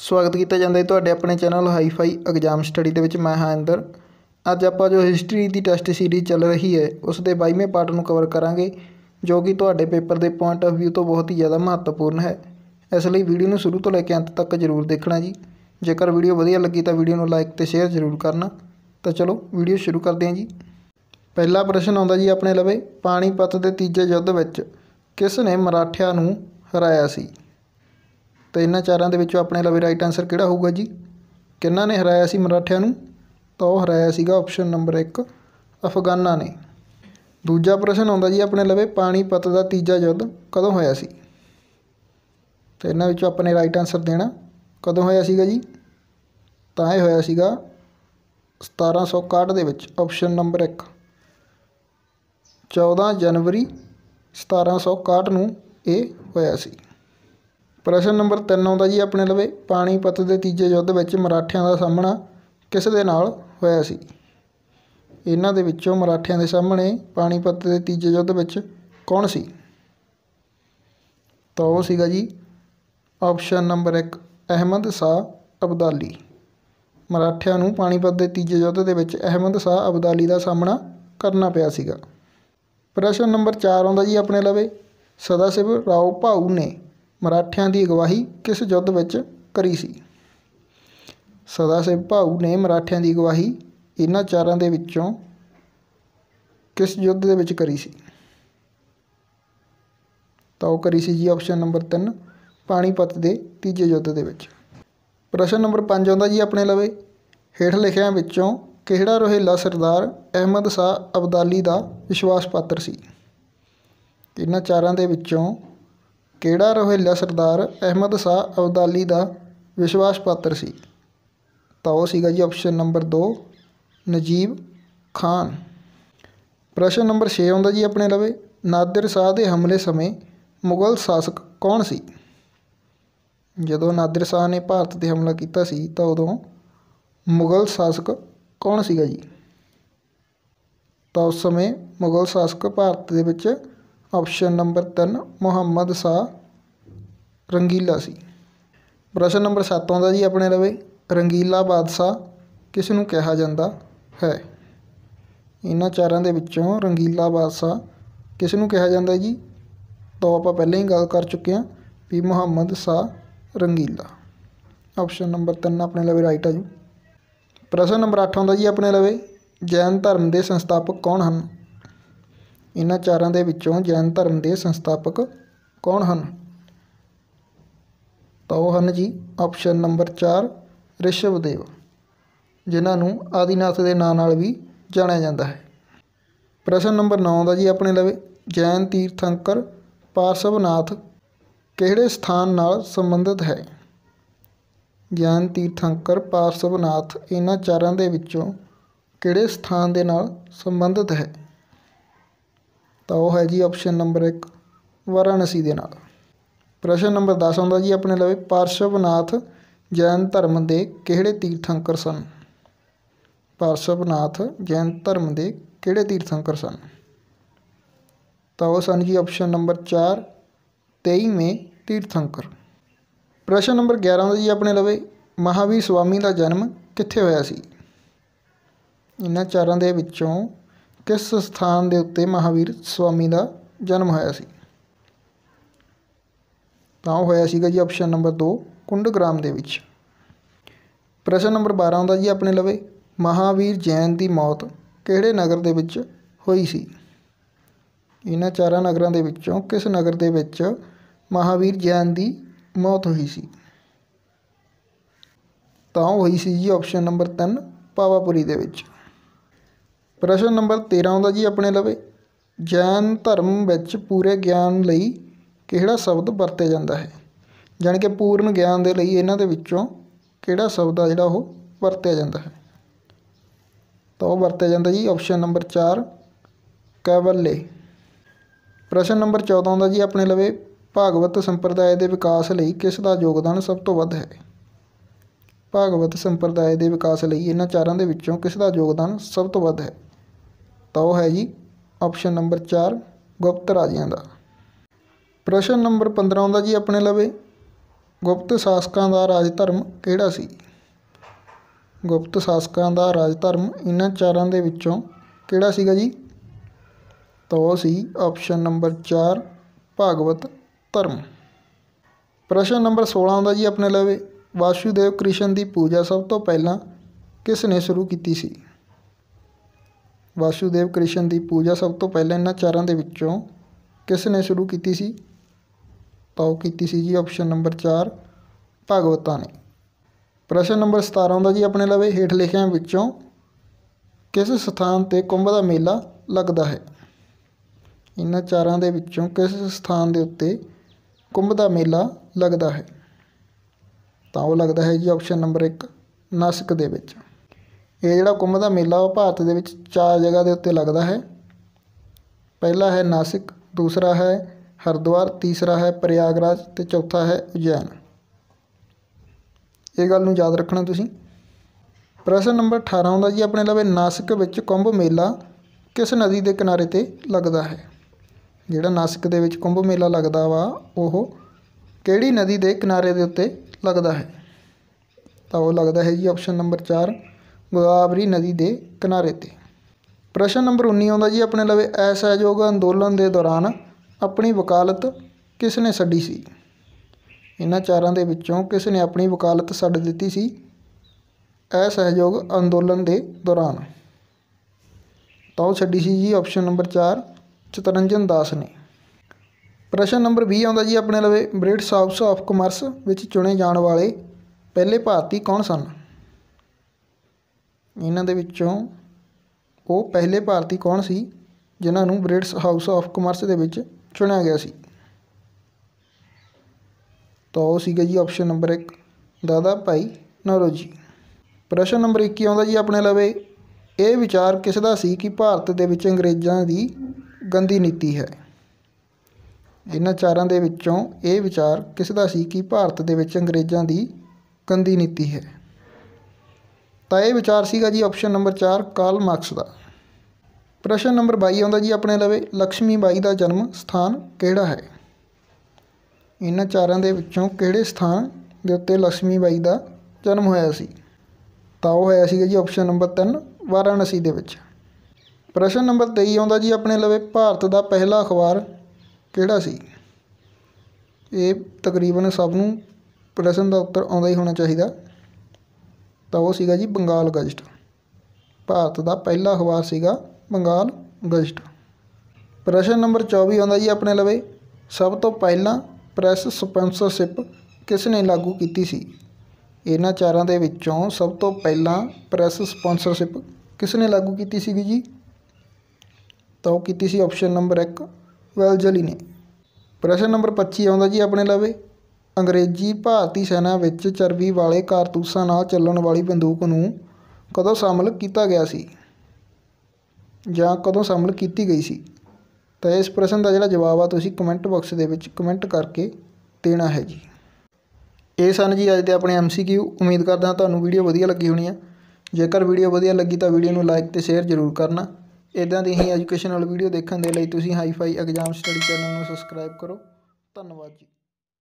ਸਵਾਗਤ ਕੀਤਾ ਜਾਂਦਾ ਹੈ ਤੁਹਾਡੇ ਆਪਣੇ ਚੈਨਲ ਹਾਈਫਾਈ ਐਗਜ਼ਾਮ ਸਟੱਡੀ ਦੇ ਵਿੱਚ ਮੈਂ ਹਾਂ ਅੰਦਰ ਅੱਜ ਆਪਾਂ ਜੋ ਹਿਸਟਰੀ ਦੀ ਟੈਸਟ ਸੀਰੀਜ਼ ਚੱਲ ਰਹੀ ਹੈ ਉਸ ਦੇ 22ਵੇਂ ਪਾਰਟ ਨੂੰ ਕਵਰ ਕਰਾਂਗੇ ਜੋ ਕਿ ਤੁਹਾਡੇ ਪੇਪਰ ਦੇ ਪੁਆਇੰਟ ਆਫ View ਤੋਂ ਬਹੁਤ ਹੀ ਜ਼ਿਆਦਾ ਮਹੱਤਵਪੂਰਨ ਹੈ ਇਸ ਲਈ ਵੀਡੀਓ ਨੂੰ ਸ਼ੁਰੂ ਤੋਂ ਲੈ ਕੇ ਅੰਤ ਤੱਕ ਜ਼ਰੂਰ ਦੇਖਣਾ ਜੀ ਜੇਕਰ ਵੀਡੀਓ ਵਧੀਆ ਲੱਗੀ ਤਾਂ ਵੀਡੀਓ ਨੂੰ ਲਾਈਕ ਤੇ ਸ਼ੇਅਰ ਜ਼ਰੂਰ ਕਰਨਾ ਤਾਂ ਚਲੋ ਵੀਡੀਓ ਸ਼ੁਰੂ ਕਰਦੇ ਹਾਂ ਜੀ ਪਹਿਲਾ ਪ੍ਰਸ਼ਨ ਆਉਂਦਾ ਜੀ ਆਪਣੇ ਲਵੇ ਪਾਣੀਪਤ ਦੇ ਤੀਜੇ ਯੁੱਧ ਵਿੱਚ ਕਿਸ ਨੇ ਮਰਾਠਿਆਂ ਨੂੰ ਹਰਾਇਆ ਸੀ ਤਾਂ ਇਹਨਾਂ ਚਾਰਾਂ ਦੇ ਵਿੱਚੋਂ ਆਪਣੇ ਲਵੇ ਰਾਈਟ ਆਨਸਰ ਕਿਹੜਾ ਹੋਊਗਾ ਜੀ ਕਿੰਨਾਂ ਨੇ ਹਰਾਇਆ ਸੀ ਮਰਾਠਿਆਂ ਨੂੰ ਤਾਂ ਉਹ ਹਰਾਇਆ ਸੀਗਾ ਆਪਸ਼ਨ ਨੰਬਰ 1 ਅਫਗਾਨਾਂ ਨੇ ਦੂਜਾ ਪ੍ਰਸ਼ਨ ਆਉਂਦਾ ਜੀ ਆਪਣੇ ਲਵੇ ਪਾਣੀਪਤ ਦਾ ਤੀਜਾ ਯੁੱਧ ਕਦੋਂ ਹੋਇਆ ਸੀ ਤੇ ਇਹਨਾਂ ਵਿੱਚੋਂ ਆਪਣੇ ਰਾਈਟ ਆਨਸਰ ਦੇਣਾ ਕਦੋਂ ਹੋਇਆ ਸੀਗਾ ਜੀ ਤਾਂ ਇਹ ਹੋਇਆ ਸੀਗਾ 1761 ਦੇ ਵਿੱਚ ਆਪਸ਼ਨ ਨੰਬਰ 1 14 ਜਨਵਰੀ 1761 ਨੂੰ ਇਹ ਹੋਇਆ ਸੀ ਪ੍ਰਸ਼ਨ ਨੰਬਰ 3 ਆਉਂਦਾ ਜੀ ਆਪਣੇ ਲਵੇ ਪਾਣੀਪਤ ਦੇ ਤੀਜੇ ਯੁੱਧ ਵਿੱਚ ਮਰਾਠਿਆਂ ਦਾ ਸਾਹਮਣਾ ਕਿਸ ਦੇ ਨਾਲ ਹੋਇਆ ਸੀ ਇਹਨਾਂ ਦੇ ਵਿੱਚੋਂ ਮਰਾਠਿਆਂ ਦੇ ਸਾਹਮਣੇ ਪਾਣੀਪਤ ਦੇ ਤੀਜੇ ਯੁੱਧ ਵਿੱਚ ਕੌਣ ਸੀ ਤਾਂ ਉਹ ਸੀਗਾ ਜੀ ਆਪਸ਼ਨ ਨੰਬਰ 1 ਅਹਿਮਦ ਸ਼ਾਹ ਅਬਦਾਲੀ ਮਰਾਠਿਆਂ ਨੂੰ ਪਾਣੀਪਤ ਦੇ ਤੀਜੇ ਯੁੱਧ ਦੇ ਵਿੱਚ ਅਹਿਮਦ ਸ਼ਾਹ ਅਬਦਾਲੀ ਦਾ ਸਾਹਮਣਾ ਕਰਨਾ ਪਿਆ ਸੀਗਾ ਪ੍ਰਸ਼ਨ ਨੰਬਰ 4 ਆਉਂਦਾ ਜੀ ਆਪਣੇ ਲਵੇ ਸਦਾਸਿਵ ਰਾਓ ਭਾਉ ਨੇ ਮਰਾਠਿਆਂ ਦੀ ਅਗਵਾਈ ਕਿਸ ਯੁੱਧ ਵਿੱਚ ਕਰੀ ਸੀ ਸਦਾ ਸਿੰਘ ਭਾਊ ਨੇ ਮਰਾਠਿਆਂ ਦੀ ਅਗਵਾਈ ਇਹਨਾਂ ਚਾਰਾਂ ਦੇ ਵਿੱਚੋਂ ਕਿਸ ਯੁੱਧ ਦੇ ਵਿੱਚ ਕਰੀ ਸੀ ਤਾਂ ਉਹ ਕਰੀ ਸੀ ਜੀ ਆਪਸ਼ਨ ਨੰਬਰ 3 ਪਾਣੀਪਤ ਦੇ ਤੀਜੇ ਯੁੱਧ ਦੇ ਵਿੱਚ ਪ੍ਰਸ਼ਨ ਨੰਬਰ 5 ਆਉਂਦਾ ਜੀ ਆਪਣੇ ਲਵੇ ਹੇਠ ਲਿਖਿਆਂ ਵਿੱਚੋਂ ਕਿਹੜਾ ਰੋਹਿਲਾ ਸਰਦਾਰ ਅਹਿਮਦ ਸ਼ਾਹ ਅਬਦਾਲੀ ਦਾ ਵਿਸ਼ਵਾਸ ਪਾਤਰ ਸੀ ਇਹਨਾਂ ਚਾਰਾਂ ਦੇ ਵਿੱਚੋਂ ਕਿਹੜਾ ਰੋਹਿਲਾ ਸਰਦਾਰ ਅਹਿਮਦ ਸ਼ਾਹ ਅਬਦਾਲੀ ਦਾ ਵਿਸ਼ਵਾਸ ਪਾਤਰ ਸੀ ਤਾਂ ਉਹ ਸੀਗਾ ਜੀ ਆਪਸ਼ਨ ਨੰਬਰ 2 ਨਜੀਬ ਖਾਨ ਪ੍ਰਸ਼ਨ ਨੰਬਰ 6 ਆਉਂਦਾ ਜੀ ਆਪਣੇ ਲਵੇ ਨਾਦਰ ਸ਼ਾਹ ਦੇ ਹਮਲੇ ਸਮੇਂ ਮੁਗਲ ਸ਼ਾਸਕ ਕੌਣ ਸੀ ਜਦੋਂ ਨਾਦਰ ਸ਼ਾਹ ਨੇ ਭਾਰਤ ਤੇ ਹਮਲਾ ਕੀਤਾ ਸੀ ਤਾਂ ਉਦੋਂ ਮੁਗਲ ਸ਼ਾਸਕ ਕੌਣ ਸੀਗਾ ਜੀ ਤਾਂ ਉਸ ਸਮੇਂ ਮੁਗਲ ਸ਼ਾਸਕ ਭਾਰਤ ਦੇ ਵਿੱਚ ਆਪਸ਼ਨ ਨੰਬਰ 3 ਮੁਹੰਮਦ ਸਾ ਰੰਗੀਲਾ ਸੀ ਪ੍ਰਸ਼ਨ ਨੰਬਰ 7 ਆਉਂਦਾ ਜੀ ਆਪਣੇ ਲਵੇ ਰੰਗੀਲਾ ਬਾਦਸ਼ਾਹ ਕਿਸ ਨੂੰ ਕਿਹਾ ਜਾਂਦਾ ਹੈ ਇਹਨਾਂ ਚਾਰਾਂ ਦੇ ਵਿੱਚੋਂ ਰੰਗੀਲਾ ਬਾਦਸ਼ਾਹ ਕਿਸ ਨੂੰ ਕਿਹਾ ਜਾਂਦਾ ਜੀ ਤਾਂ ਆਪਾਂ ਪਹਿਲਾਂ ਹੀ ਗੱਲ ਕਰ ਚੁੱਕੇ ਹਾਂ ਵੀ ਮੁਹੰਮਦ ਸਾ ਰੰਗੀਲਾ ਆਪਸ਼ਨ ਨੰਬਰ 3 ਆਪਣੇ ਲਵੇ ਰਾਈਟ ਆ ਜੀ ਪ੍ਰਸ਼ਨ ਨੰਬਰ 8 ਆਉਂਦਾ ਜੀ ਆਪਣੇ ਲਵੇ ਜੈਨ ਧਰਮ ਦੇ ਸੰਸਥਾਪਕ ਕੌਣ ਹਨ ਇਹਨਾਂ ਚਾਰਾਂ ਦੇ ਵਿੱਚੋਂ ਜੈਨ ਧਰਮ ਦੇ ਸੰਸਥਾਪਕ ਕੌਣ ਹਨ ਤਾਂ ਉਹ ਹਨ ਜੀ ਆਪਸ਼ਨ ਨੰਬਰ 4 ਰਿਸ਼ਵਦੇਵ ਜਿਨ੍ਹਾਂ ਨੂੰ ਆਦੀਨਾਥ ਦੇ ਨਾਂ ਨਾਲ ਵੀ ਜਾਣਿਆ ਜਾਂਦਾ ਹੈ ਪ੍ਰਸ਼ਨ ਨੰਬਰ 9 ਦਾ ਜੀ ਆਪਣੇ ਲਵੇ ਜੈਨ ਤੀਰਥੰਕਰ ਪਾਰਸ਼ਵਨਾਥ ਕਿਹੜੇ ਸਥਾਨ ਨਾਲ ਸੰਬੰਧਿਤ ਹੈ ਜੈਨ ਤੀਰਥੰਕਰ ਪਾਰਸ਼ਵਨਾਥ ਇਹਨਾਂ ਚਾਰਾਂ ਦੇ ਵਿੱਚੋਂ ਕਿਹੜੇ ਸਥਾਨ ਦੇ ਨਾਲ ਸੰਬੰਧਿਤ ਹੈ ਤਾਂ ਉਹ ਹੈ ਜੀ ਆਪਸ਼ਨ ਨੰਬਰ 1 ਵਾਰਾਣਸੀ ਦੇ ਨਾਲ ਪ੍ਰਸ਼ਨ ਨੰਬਰ 10 ਆਉਂਦਾ ਜੀ ਆਪਣੇ ਲਵੇ ਪਾਰਸ਼ਵਨਾਥ ਜੈਨ ਧਰਮ ਦੇ ਕਿਹੜੇ ਤੀਰਥੰਕਰ ਸਨ ਪਾਰਸ਼ਵਨਾਥ ਜੈਨ ਧਰਮ ਦੇ ਕਿਹੜੇ ਤੀਰਥੰਕਰ ਸਨ ਤਾਂ ਉਹ ਸਨ ਜੀ ਆਪਸ਼ਨ ਨੰਬਰ 4 23ਵੇਂ ਤੀਰਥੰਕਰ ਪ੍ਰਸ਼ਨ ਨੰਬਰ 11 ਆਉਂਦਾ ਜੀ ਆਪਣੇ ਲਵੇ ਮਹਾਵੀਰ ਸਵਾਮੀ ਦਾ ਜਨਮ ਕਿੱਥੇ ਹੋਇਆ ਸੀ ਇਹਨਾਂ ਚਾਰਾਂ ਦੇ ਵਿੱਚੋਂ ਕਿਸ ਸਥਾਨ ਦੇ ਉੱਤੇ ਮਹਾਵੀਰ ਸਵਾਮੀ ਦਾ ਜਨਮ ਹੋਇਆ ਸੀ ਤਾਂ ਹੋਇਆ ਸੀਗਾ ਜੀ ਆਪਸ਼ਨ ਨੰਬਰ 2 ਕੁੰਡਗ੍ਰਾਮ ਦੇ ਵਿੱਚ ਪ੍ਰਸ਼ਨ ਨੰਬਰ 12 ਆਉਂਦਾ ਜੀ ਆਪਣੇ ਲਵੇ ਮਹਾਵੀਰ ਜੈਨ ਦੀ ਮੌਤ ਕਿਹੜੇ ਨਗਰ ਦੇ ਵਿੱਚ ਹੋਈ ਸੀ ਇਹਨਾਂ ਚਾਰਾਂ ਨਗਰਾਂ ਦੇ ਵਿੱਚੋਂ ਕਿਸ ਨਗਰ ਦੇ ਵਿੱਚ ਮਹਾਵੀਰ ਜੈਨ ਦੀ ਮੌਤ ਹੋਈ ਸੀ ਤਾਂ ਹੋਈ ਸੀ ਜੀ ਆਪਸ਼ਨ ਨੰਬਰ 3 ਪਾਵਾਪੁਰੀ ਦੇ ਵਿੱਚ ਪ੍ਰਸ਼ਨ ਨੰਬਰ 13 ਆਉਂਦਾ ਜੀ ਆਪਣੇ ਲਵੇ ਜੈਨ ਧਰਮ ਵਿੱਚ ਪੂਰੇ ਗਿਆਨ ਲਈ ਕਿਹੜਾ ਸ਼ਬਦ ਵਰਤੇ ਜਾਂਦਾ ਹੈ ਜਾਨਕਿ ਕਿ ਪੂਰਨ ਗਿਆਨ ਦੇ ਲਈ ਇਹਨਾਂ ਦੇ ਵਿੱਚੋਂ ਕਿਹੜਾ ਸ਼ਬਦ ਆ ਜਿਹੜਾ ਉਹ ਵਰਤਿਆ ਜਾਂਦਾ ਹੈ ਤਾਂ ਉਹ ਵਰਤਿਆ ਜਾਂਦਾ ਜੀ ਆਪਸ਼ਨ ਨੰਬਰ 4 ਕਵਲੇ ਪ੍ਰਸ਼ਨ ਨੰਬਰ 14 ਆਉਂਦਾ ਜੀ ਆਪਣੇ ਲਵੇ ਭਾਗਵਤ ਸੰਪਰਦਾਇ ਦੇ ਵਿਕਾਸ ਲਈ ਕਿਸ ਦਾ ਯੋਗਦਾਨ ਸਭ ਤੋਂ ਵੱਧ ਹੈ ਭਾਗਵਤ ਸੰਪਰਦਾਇ ਦੇ ਵਿਕਾਸ ਲਈ ਇਹਨਾਂ ਚਾਰਾਂ ਦੇ ਵਿੱਚੋਂ ਕਿਸ ਦਾ ਯੋਗਦਾਨ ਸਭ ਤੋਂ ਵੱਧ ਹੈ ਤਾਂ ਉਹ ਹੈ ਜੀ ਆਪਸ਼ਨ ਨੰਬਰ 4 ਗੁਪਤ ਰਾਜਿਆਂ ਦਾ ਪ੍ਰਸ਼ਨ ਨੰਬਰ 15 ਆਉਂਦਾ ਜੀ ਆਪਣੇ ਲਵੇ ਗੁਪਤ ਸ਼ਾਸਕਾਂ ਦਾ ਰਾਜ ਧਰਮ ਕਿਹੜਾ ਸੀ ਗੁਪਤ ਸ਼ਾਸਕਾਂ ਦਾ ਰਾਜ ਧਰਮ ਇਹਨਾਂ ਚਾਰਾਂ ਦੇ ਵਿੱਚੋਂ ਕਿਹੜਾ ਸੀਗਾ ਜੀ ਤਾਂ ਉਹ ਸੀ ਆਪਸ਼ਨ ਨੰਬਰ 4 ਭਾਗਵਤ ਧਰਮ ਪ੍ਰਸ਼ਨ ਨੰਬਰ 16 ਆਉਂਦਾ ਜੀ ਆਪਣੇ ਲਵੇ ਵਾਸੂਦੇਵ ਕ੍ਰਿਸ਼ਨ ਦੀ ਪੂਜਾ ਸਭ ਤੋਂ ਪਹਿਲਾਂ ਕਿਸ ਨੇ ਸ਼ੁਰੂ ਕੀਤੀ ਸੀ ਵਾਸੂਦੇਵ ਕ੍ਰਿਸ਼ਨ ਦੀ ਪੂਜਾ ਸਭ ਤੋਂ ਪਹਿਲਾਂ ਇਹਨਾਂ ਚਾਰਾਂ ਦੇ ਵਿੱਚੋਂ ਕਿਸ ਨੇ ਸ਼ੁਰੂ ਕੀਤੀ ਸੀ ਤਾਂ ਉਹ ਕੀਤੀ ਸੀ ਜੀ ਆਪਸ਼ਨ ਨੰਬਰ 4 ਭਗਵਤਾ ਨੇ ਪ੍ਰਸ਼ਨ ਨੰਬਰ 17 ਆਉਂਦਾ ਜੀ ਆਪਣੇ ਲਵੇ ਹੇਠ ਲਿਖਿਆਂ ਵਿੱਚੋਂ ਕਿਸ ਸਥਾਨ ਤੇ ਕੁੰਭ ਦਾ ਮੇਲਾ ਲੱਗਦਾ ਹੈ ਇਹਨਾਂ ਚਾਰਾਂ ਦੇ ਵਿੱਚੋਂ ਕਿਸ ਸਥਾਨ ਦੇ ਉੱਤੇ ਕੁੰਭ ਦਾ ਮੇਲਾ ਲੱਗਦਾ ਹੈ ਤਾਂ ਉਹ ਲੱਗਦਾ ਹੈ ਜੀ ਆਪਸ਼ਨ ਨੰਬਰ 1 ਨਾਸਿਕ ਦੇ ਵਿੱਚ ਇਹ ਜਿਹੜਾ ਕੁੰਭ ਦਾ ਮੇਲਾ ਉਹ ਭਾਰਤ ਦੇ ਵਿੱਚ ਚਾਰ ਜਗ੍ਹਾ ਦੇ ਉੱਤੇ ਲੱਗਦਾ ਹੈ ਪਹਿਲਾ ਹੈ ਨਾਸਿਕ ਦੂਸਰਾ ਹੈ ਹਰਦੁਆਰ ਤੀਸਰਾ ਹੈ ਪ੍ਰਯਾਗਰਾਜ ਤੇ ਚੌਥਾ ਹੈ ਉਜੈਨ ਇਹ ਗੱਲ ਨੂੰ ਯਾਦ ਰੱਖਣਾ ਤੁਸੀਂ ਪ੍ਰਸ਼ਨ ਨੰਬਰ 18 ਆਉਂਦਾ ਜੀ ਆਪਣੇ ਲਵੇ ਨਾਸਿਕ ਵਿੱਚ ਕੁੰਭ ਮੇਲਾ ਕਿਸ ਨਦੀ ਦੇ ਕਿਨਾਰੇ ਤੇ ਲੱਗਦਾ ਹੈ ਜਿਹੜਾ ਨਾਸਿਕ ਦੇ ਵਿੱਚ ਕੁੰਭ ਮੇਲਾ ਲੱਗਦਾ ਵਾ ਉਹ ਕਿਹੜੀ ਨਦੀ ਦੇ ਕਿਨਾਰੇ ਦੇ ਉੱਤੇ ਲੱਗਦਾ ਹੈ ਤਾਂ ਉਹ ਲੱਗਦਾ ਹੈ ਜੀ ਆਪਸ਼ਨ ਨੰਬਰ 4 ਗੋਦਾਵਰੀ ਨਦੀ ਦੇ ਕਿਨਾਰੇ ਤੇ ਪ੍ਰਸ਼ਨ ਨੰਬਰ 19 ਆਉਂਦਾ ਜੀ ਆਪਣੇ ਲਵੇ ਅਸਹਿਯੋਗ ਅੰਦੋਲਨ ਦੇ ਦੌਰਾਨ ਆਪਣੀ ਵਕਾਲਤ ਕਿਸ ਨੇ ਛੱਡੀ ਸੀ ਇਹਨਾਂ ਚਾਰਾਂ ਦੇ ਵਿੱਚੋਂ ਕਿਸ ਨੇ ਆਪਣੀ ਵਕਾਲਤ ਛੱਡ ਦਿੱਤੀ ਸੀ ਅਸਹਿਯੋਗ ਅੰਦੋਲਨ ਦੇ ਦੌਰਾਨ ਤਾਂ ਛੱਡੀ ਸੀ ਜੀ ਆਪਸ਼ਨ ਨੰਬਰ 4 ਚਤਰੰਜਨ ਦਾਸ ਨੇ ਪ੍ਰਸ਼ਨ ਨੰਬਰ 20 ਆਉਂਦਾ ਜੀ ਆਪਣੇ ਲਵੇ ਬ੍ਰਿਟਿਸ਼ ਹਾਊਸ ਆਫ ਕਮਰਸ ਵਿੱਚ ਚੁਣੇ ਜਾਣ ਵਾਲੇ ਪਹਿਲੇ ਭਾਰਤੀ ਕੌਣ ਸਨ ਇਹਨਾਂ ਦੇ ਵਿੱਚੋਂ ਉਹ ਪਹਿਲੇ ਭਾਰਤੀ ਕੌਣ ਸੀ ਜਿਨ੍ਹਾਂ ਨੂੰ ਬ੍ਰਿਟਿਸ਼ ਹਾਊਸ ਆਫ ਕਮਰਸ ਦੇ ਵਿੱਚ ਚੁਣਿਆ ਗਿਆ ਸੀ ਤਾਂ ਉਹ ਸੀਗਾ ਜੀ ਆਪਸ਼ਨ ਨੰਬਰ 1 ਦਾਦਾ ਭਾਈ ਨੌਰੋਜੀ ਪ੍ਰਸ਼ਨ ਨੰਬਰ 21 ਆਉਂਦਾ ਜੀ ਆਪਣੇ ਲਵੇ ਇਹ ਵਿਚਾਰ ਕਿਸ ਦਾ ਸੀ ਕਿ ਭਾਰਤ ਦੇ ਵਿੱਚ ਅੰਗਰੇਜ਼ਾਂ ਦੀ ਗੰਦੀ ਨੀਤੀ ਹੈ ਇਹਨਾਂ ਚਾਰਾਂ ਦੇ ਵਿੱਚੋਂ ਇਹ ਵਿਚਾਰ ਕਿਸ ਦਾ ਸੀ ਕਿ ਭਾਰਤ ਦੇ ਵਿੱਚ ਅੰਗਰੇਜ਼ਾਂ ਦੀ ਗੰਦੀ ਨੀਤੀ ਹੈ ਤਾਂ ਇਹ ਵਿਚਾਰ ਸੀਗਾ ਜੀ ਆਪਸ਼ਨ ਨੰਬਰ 4 ਕਾਲ ਮਾਰਕਸ ਦਾ ਪ੍ਰਸ਼ਨ ਨੰਬਰ 22 ਆਉਂਦਾ ਜੀ ਆਪਣੇ ਲਵੇ ਲక్ష్ਮੀ ਬਾਈ ਦਾ ਜਨਮ ਸਥਾਨ ਕਿਹੜਾ ਹੈ ਇਹਨਾਂ ਚਾਰਾਂ ਦੇ ਵਿੱਚੋਂ ਕਿਹੜੇ ਸਥਾਨ ਦੇ ਉੱਤੇ ਲక్ష్ਮੀ ਬਾਈ ਦਾ ਜਨਮ ਹੋਇਆ ਸੀ ਤਾਂ ਉਹ ਹੋਇਆ ਸੀਗਾ ਜੀ ਆਪਸ਼ਨ ਨੰਬਰ 3 ਵਾਰਾਣਸੀ ਦੇ ਵਿੱਚ ਪ੍ਰਸ਼ਨ ਨੰਬਰ 23 ਆਉਂਦਾ ਜੀ ਆਪਣੇ ਲਵੇ ਭਾਰਤ ਦਾ ਪਹਿਲਾ ਅਖਬਾਰ ਕਿਹੜਾ ਸੀ ਇਹ ਤਕਰੀਬਨ ਸਭ ਨੂੰ ਪ੍ਰਸ਼ਨ ਦਾ ਉੱਤਰ ਆਉਂਦਾ ਹੀ ਹੋਣਾ ਚਾਹੀਦਾ ਤਾਂ ਉਹ ਸੀਗਾ ਜੀ ਬੰਗਾਲ ਗਜ਼ਟ ਭਾਰਤ ਦਾ ਪਹਿਲਾ ਅਖਬਾਰ ਸੀਗਾ ਬੰਗਾਲ ਗਜ਼ਟ ਪ੍ਰਸ਼ਨ ਨੰਬਰ 24 ਆਉਂਦਾ ਜੀ ਆਪਣੇ ਲਵੇ ਸਭ ਤੋਂ ਪਹਿਲਾਂ ਪ੍ਰੈਸ ਸਪਾਂਸਰਸ਼ਿਪ ਕਿਸ ਨੇ ਲਾਗੂ ਕੀਤੀ ਸੀ ਇਹਨਾਂ ਚਾਰਾਂ ਦੇ ਵਿੱਚੋਂ ਸਭ ਤੋਂ ਪਹਿਲਾਂ ਪ੍ਰੈਸ ਸਪਾਂਸਰਸ਼ਿਪ ਕਿਸ ਨੇ ਲਾਗੂ ਕੀਤੀ ਸੀ ਜੀ ਤਾਂ ਉਹ ਕੀਤੀ ਸੀ ਆਪਸ਼ਨ ਨੰਬਰ 1 ਵੈਲਜਲੀ ਨੇ ਪ੍ਰਸ਼ਨ ਨੰਬਰ 25 ਆਉਂਦਾ ਜੀ ਆਪਣੇ ਲਵੇ ਅੰਗਰੇਜ਼ੀ ਭਾਰਤੀ ਸੈਨਾ ਵਿੱਚ ਚਰਬੀ ਵਾਲੇ ਕਾਰਤੂਸਾਂ ਨਾਲ ਚੱਲਣ ਵਾਲੀ ਬੰਦੂਕ ਨੂੰ ਕਦੋਂ ਸ਼ਾਮਲ ਕੀਤਾ ਗਿਆ ਸੀ ਜਾਂ ਕਦੋਂ ਸ਼ਾਮਲ ਕੀਤੀ ਗਈ ਸੀ ਤਾਂ ਇਸ ਪ੍ਰਸ਼ਨ ਦਾ ਜਿਹੜਾ ਜਵਾਬ ਆ ਤੁਸੀਂ ਕਮੈਂਟ ਬਾਕਸ ਦੇ ਵਿੱਚ ਕਮੈਂਟ ਕਰਕੇ ਦੇਣਾ ਹੈ ਜੀ ਇਹ ਸਨ ਜੀ ਅੱਜ ਦੇ ਆਪਣੇ ਐਮਸੀਕਿਊ ਉਮੀਦ ਕਰਦਾ ਤੁਹਾਨੂੰ ਵੀਡੀਓ ਵਧੀਆ ਲੱਗੀ ਹੋਣੀ ਹੈ ਜੇਕਰ ਵੀਡੀਓ ਵਧੀਆ ਲੱਗੀ ਤਾਂ ਵੀਡੀਓ ਨੂੰ ਲਾਈਕ ਤੇ ਸ਼ੇਅਰ ਜ਼ਰੂਰ ਕਰਨਾ ਇਦਾਂ ਦੀ ਹੀ ਐਜੂਕੇਸ਼ਨਲ ਵੀਡੀਓ ਦੇਖਣ ਦੇ ਲਈ ਤੁਸੀਂ ਹਾਈਫਾਈ ਐਗਜ਼ਾਮ ਸਟੱਡੀ ਚੈਨਲ ਨੂੰ ਸਬਸਕ੍ਰਾਈਬ ਕਰੋ ਧੰਨਵਾਦ ਜੀ